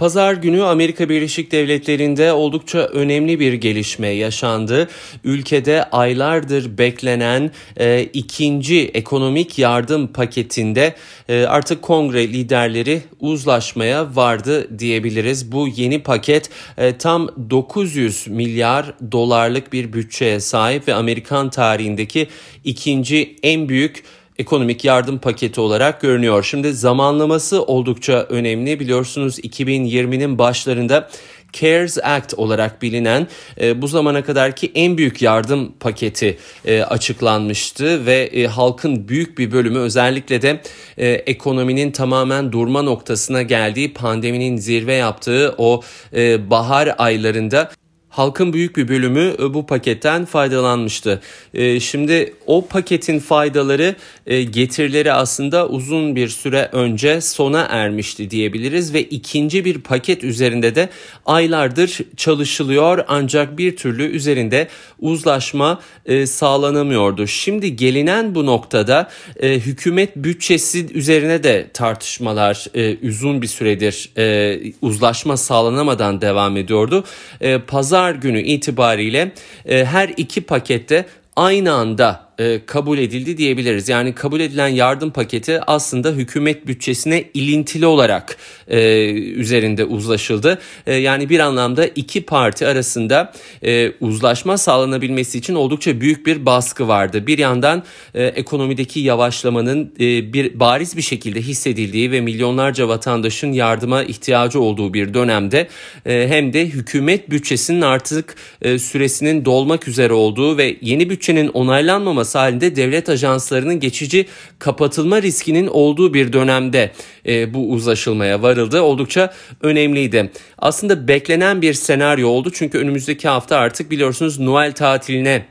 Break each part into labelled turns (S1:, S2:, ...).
S1: Pazar günü Amerika Birleşik Devletleri'nde oldukça önemli bir gelişme yaşandı. Ülkede aylardır beklenen e, ikinci ekonomik yardım paketinde e, artık kongre liderleri uzlaşmaya vardı diyebiliriz. Bu yeni paket e, tam 900 milyar dolarlık bir bütçeye sahip ve Amerikan tarihindeki ikinci en büyük ekonomik yardım paketi olarak görünüyor. Şimdi zamanlaması oldukça önemli. Biliyorsunuz 2020'nin başlarında CARES Act olarak bilinen e, bu zamana kadarki en büyük yardım paketi e, açıklanmıştı ve e, halkın büyük bir bölümü özellikle de e, ekonominin tamamen durma noktasına geldiği pandeminin zirve yaptığı o e, bahar aylarında halkın büyük bir bölümü e, bu paketten faydalanmıştı. E, şimdi o paketin faydaları e, getirileri aslında uzun bir süre önce sona ermişti diyebiliriz ve ikinci bir paket üzerinde de aylardır çalışılıyor ancak bir türlü üzerinde uzlaşma sağlanamıyordu. Şimdi gelinen bu noktada hükümet bütçesi üzerine de tartışmalar uzun bir süredir uzlaşma sağlanamadan devam ediyordu. Pazar pazar günü itibariyle e, her iki pakette aynı anda e, kabul edildi diyebiliriz. Yani kabul edilen yardım paketi aslında hükümet bütçesine ilintili olarak e, üzerinde uzlaşıldı. E, yani bir anlamda iki parti arasında e, uzlaşma sağlanabilmesi için oldukça büyük bir baskı vardı. Bir yandan e, ekonomideki yavaşlamanın e, bir bariz bir şekilde hissedildiği ve milyonlarca vatandaşın yardıma ihtiyacı olduğu bir dönemde e, hem de hükümet bütçesinin artık e, süresinin dolmak üzere olduğu ve yeni bütçenin onaylanmaması ajansı halinde devlet ajanslarının geçici kapatılma riskinin olduğu bir dönemde e, bu uzlaşılmaya varıldı. Oldukça önemliydi. Aslında beklenen bir senaryo oldu çünkü önümüzdeki hafta artık biliyorsunuz Noel tatiline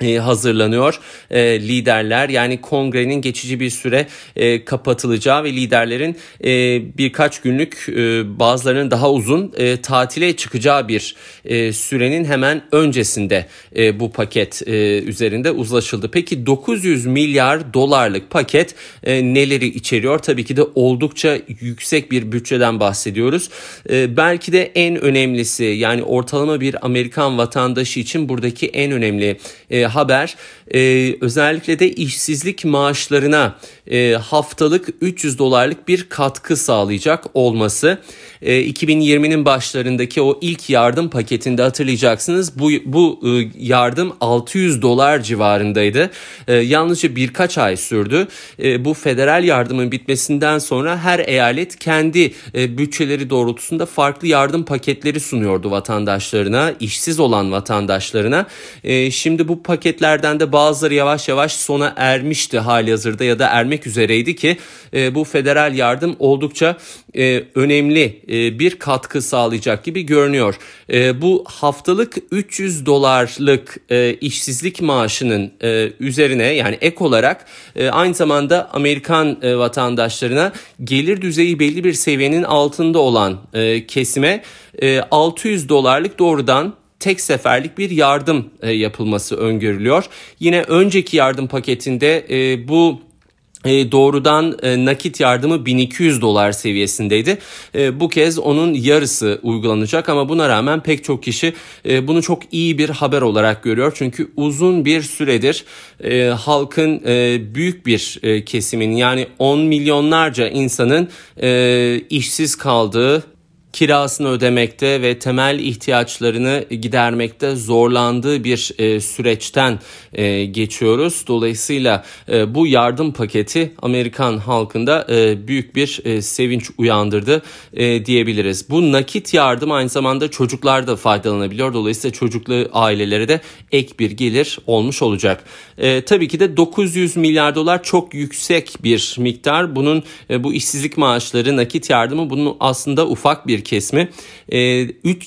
S1: e, hazırlanıyor e, liderler yani kongrenin geçici bir süre e, kapatılacağı ve liderlerin e, birkaç günlük e, bazılarının daha uzun e, tatile çıkacağı bir e, sürenin hemen öncesinde e, bu paket e, üzerinde uzlaşıldı. Peki 900 milyar dolarlık paket e, neleri içeriyor? Tabii ki de oldukça yüksek bir bütçeden bahsediyoruz. E, belki de en önemlisi yani ortalama bir Amerikan vatandaşı için buradaki en önemli e, haber e, özellikle de işsizlik maaşlarına e, haftalık 300 dolarlık bir katkı sağlayacak olması. E, ee, 2020'nin başlarındaki o ilk yardım paketinde hatırlayacaksınız bu, bu e, yardım 600 dolar civarındaydı. E, yalnızca birkaç ay sürdü. E, bu federal yardımın bitmesinden sonra her eyalet kendi e, bütçeleri doğrultusunda farklı yardım paketleri sunuyordu vatandaşlarına, işsiz olan vatandaşlarına. E, şimdi bu paketlerden de bazıları yavaş yavaş sona ermişti hali hazırda ya da ermek üzereydi ki e, bu federal yardım oldukça e, önemli e, bir katkı sağlayacak gibi görünüyor. E, bu haftalık 300 dolarlık e, işsizlik maaşının e, üzerine yani ek olarak e, aynı zamanda Amerikan e, vatandaşlarına gelir düzeyi belli bir seviyenin altında olan e, kesime e, 600 dolarlık doğrudan tek seferlik bir yardım e, yapılması öngörülüyor. Yine önceki yardım paketinde e, bu e, doğrudan nakit yardımı 1200 dolar seviyesindeydi. bu kez onun yarısı uygulanacak ama buna rağmen pek çok kişi bunu çok iyi bir haber olarak görüyor. Çünkü uzun bir süredir halkın büyük bir kesimin yani 10 milyonlarca insanın işsiz kaldığı kirasını ödemekte ve temel ihtiyaçlarını gidermekte zorlandığı bir e, süreçten e, geçiyoruz. Dolayısıyla e, bu yardım paketi Amerikan halkında e, büyük bir e, sevinç uyandırdı e, diyebiliriz. Bu nakit yardım aynı zamanda çocuklar da faydalanabiliyor. Dolayısıyla çocuklu ailelere de ek bir gelir olmuş olacak. E, tabii ki de 900 milyar dolar çok yüksek bir miktar. Bunun e, bu işsizlik maaşları, nakit yardımı bunun aslında ufak bir bir kesimi.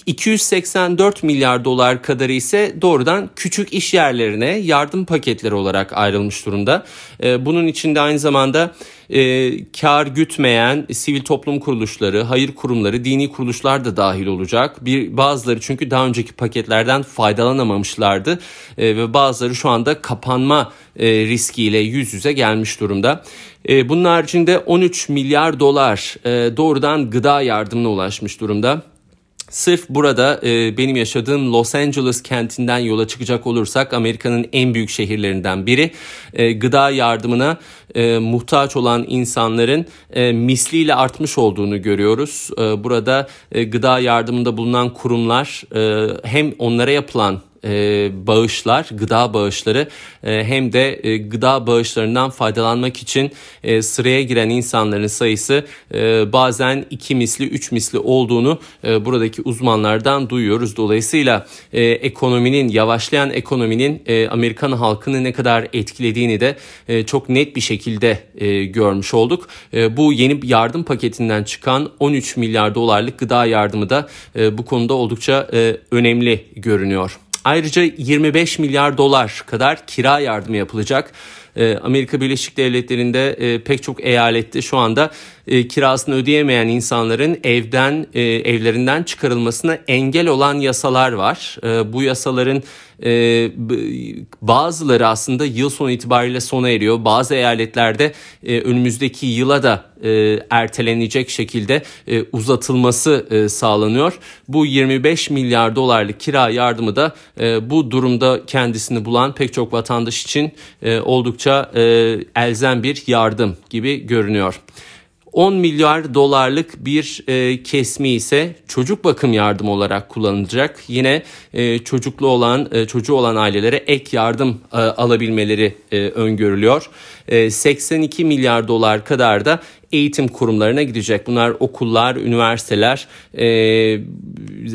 S1: 284 ee, milyar dolar kadarı ise doğrudan küçük iş yerlerine yardım paketleri olarak ayrılmış durumda. Ee, bunun içinde aynı zamanda e, kar gütmeyen sivil toplum kuruluşları, hayır kurumları, dini kuruluşlar da dahil olacak. Bir bazıları çünkü daha önceki paketlerden faydalanamamışlardı e, ve bazıları şu anda kapanma e, riskiyle yüz yüze gelmiş durumda. E, bunun haricinde 13 milyar dolar e, doğrudan gıda yardımına ulaşmış durumda. Sırf burada e, benim yaşadığım Los Angeles kentinden yola çıkacak olursak Amerika'nın en büyük şehirlerinden biri e, gıda yardımına e, muhtaç olan insanların e, misliyle artmış olduğunu görüyoruz. E, burada e, gıda yardımında bulunan kurumlar e, hem onlara yapılan e, bağışlar, gıda bağışları e, hem de e, gıda bağışlarından faydalanmak için e, sıraya giren insanların sayısı e, bazen iki misli, üç misli olduğunu e, buradaki uzmanlardan duyuyoruz. Dolayısıyla e, ekonominin, yavaşlayan ekonominin e, Amerikan halkını ne kadar etkilediğini de e, çok net bir şekilde e, görmüş olduk. E, bu yeni yardım paketinden çıkan 13 milyar dolarlık gıda yardımı da e, bu konuda oldukça e, önemli görünüyor. Ayrıca 25 milyar dolar kadar kira yardımı yapılacak. Ee, Amerika Birleşik Devletleri'nde e, pek çok eyalette şu anda e, kirasını ödeyemeyen insanların evden e, evlerinden çıkarılmasına engel olan yasalar var. Bu yasaların bazıları aslında yıl sonu itibariyle sona eriyor. Bazı eyaletlerde önümüzdeki yıla da e, ertelenecek şekilde e, uzatılması e, sağlanıyor. Bu 25 milyar dolarlık kira yardımı da e, bu durumda kendisini bulan pek çok vatandaş için e, oldukça e, elzem bir yardım gibi görünüyor. 10 milyar dolarlık bir e, kesmi ise çocuk bakım yardım olarak kullanılacak. Yine e, çocuklu olan e, çocuğu olan ailelere ek yardım e, alabilmeleri e, öngörülüyor. E, 82 milyar dolar kadar da eğitim kurumlarına gidecek. Bunlar okullar, üniversiteler. E,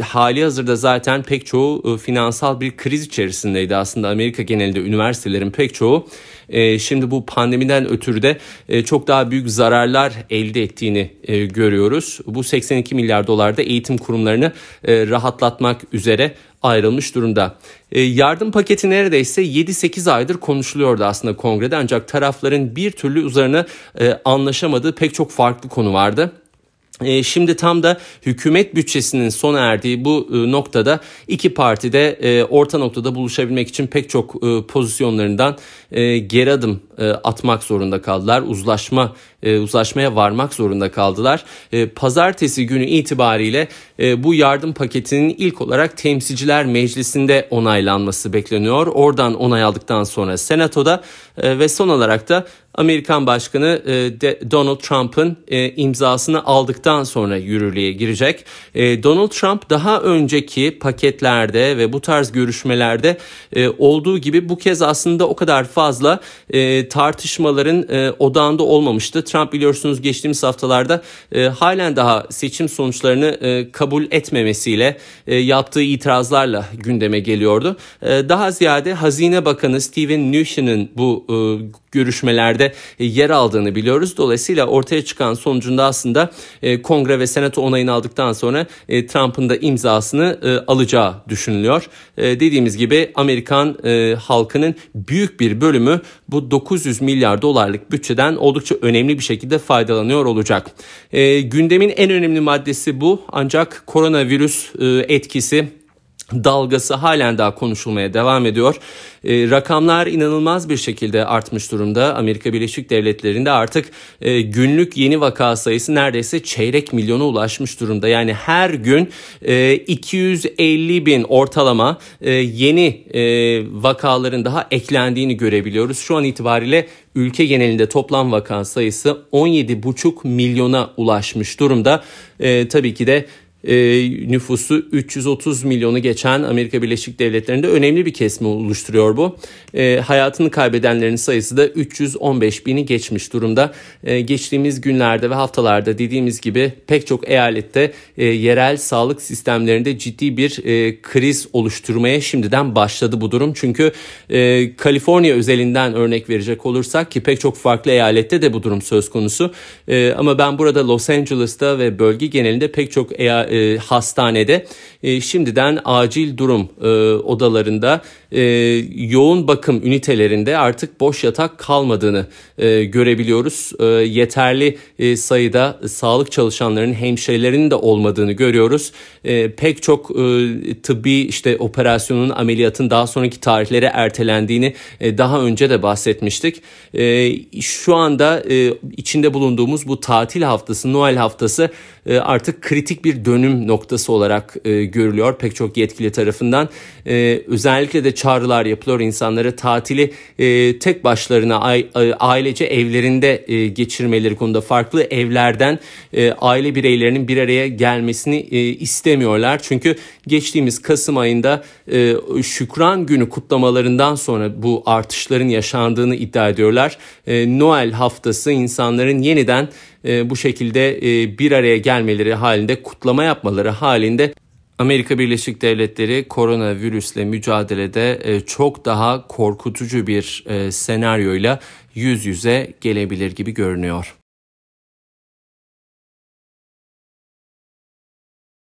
S1: hali hazırda zaten pek çoğu e, finansal bir kriz içerisindeydi aslında Amerika genelinde üniversitelerin pek çoğu ee, şimdi bu pandemiden ötürü de e, çok daha büyük zararlar elde ettiğini e, görüyoruz. Bu 82 milyar dolar da eğitim kurumlarını e, rahatlatmak üzere ayrılmış durumda. yardım paketi neredeyse 7-8 aydır konuşuluyordu aslında kongrede ancak tarafların bir türlü üzerine anlaşamadığı pek çok farklı konu vardı. Ee, şimdi tam da hükümet bütçesinin sona erdiği bu e, noktada iki parti de e, orta noktada buluşabilmek için pek çok e, pozisyonlarından geri adım e, atmak zorunda kaldılar. Uzlaşma e, uzlaşmaya varmak zorunda kaldılar. E, pazartesi günü itibariyle bu yardım paketinin ilk olarak Temsilciler Meclisi'nde onaylanması bekleniyor. Oradan onay aldıktan sonra Senato'da e, ve son olarak da Amerikan Başkanı Donald Trump'ın imzasını aldıktan sonra yürürlüğe girecek. Donald Trump daha önceki paketlerde ve bu tarz görüşmelerde olduğu gibi bu kez aslında o kadar fazla e, tartışmaların e, odağında olmamıştı. Trump biliyorsunuz geçtiğimiz haftalarda e, halen daha seçim sonuçlarını e, kabul etmemesiyle e, yaptığı itirazlarla gündeme geliyordu. E, daha ziyade Hazine Bakanı Steven Mnuchin'in bu e, görüşmelerde e, yer aldığını biliyoruz. Dolayısıyla ortaya çıkan sonucunda aslında e, kongre ve senato onayını aldıktan sonra e, Trump'ın da imzasını alacağı düşünülüyor. Dediğimiz gibi Amerikan halkının büyük bir bölümü bu 900 milyar dolarlık bütçeden oldukça önemli bir şekilde faydalanıyor olacak. Gündemin en önemli maddesi bu ancak koronavirüs etkisi dalgası halen daha konuşulmaya devam ediyor. E, rakamlar inanılmaz bir şekilde artmış durumda. Amerika Birleşik Devletleri'nde artık e, günlük yeni vaka sayısı neredeyse çeyrek milyona ulaşmış durumda. Yani her gün e, 250 bin ortalama e, yeni e, vakaların daha eklendiğini görebiliyoruz. Şu an itibariyle ülke genelinde toplam vaka sayısı 17,5 milyona ulaşmış durumda. E, tabii ki de e, nüfusu 330 milyonu geçen Amerika Birleşik Devletleri'nde önemli bir kesme oluşturuyor bu. E, hayatını kaybedenlerin sayısı da 315 bini geçmiş durumda. E, geçtiğimiz günlerde ve haftalarda dediğimiz gibi pek çok eyalette e, yerel sağlık sistemlerinde ciddi bir e, kriz oluşturmaya şimdiden başladı bu durum. Çünkü e, Kaliforniya özelinden örnek verecek olursak ki pek çok farklı eyalette de bu durum söz konusu. E, ama ben burada Los Angeles'ta ve bölge genelinde pek çok eyalet e, hastanede e, şimdiden acil durum e, odalarında e, yoğun bakım ünitelerinde artık boş yatak kalmadığını e, görebiliyoruz. E, yeterli e, sayıda sağlık çalışanlarının hemşirelerinin de olmadığını görüyoruz. E, pek çok e, tıbbi işte operasyonun ameliyatın daha sonraki tarihlere ertelendiğini e, daha önce de bahsetmiştik. E, şu anda e, içinde bulunduğumuz bu tatil haftası, Noel haftası e, artık kritik bir dönüm dönüm noktası olarak e, görülüyor pek çok yetkili tarafından. E, özellikle de çağrılar yapılıyor insanlara tatili e, tek başlarına e, ailece evlerinde e, geçirmeleri konuda farklı evlerden e, aile bireylerinin bir araya gelmesini e, istemiyorlar. Çünkü geçtiğimiz Kasım ayında e, Şükran Günü kutlamalarından sonra bu artışların yaşandığını iddia ediyorlar. E, Noel haftası insanların yeniden e, bu şekilde e, bir araya gelmeleri halinde kutlama yapmaları halinde Amerika Birleşik Devletleri koronavirüsle mücadelede e, çok daha korkutucu bir senaryoyla yüz yüze gelebilir gibi görünüyor.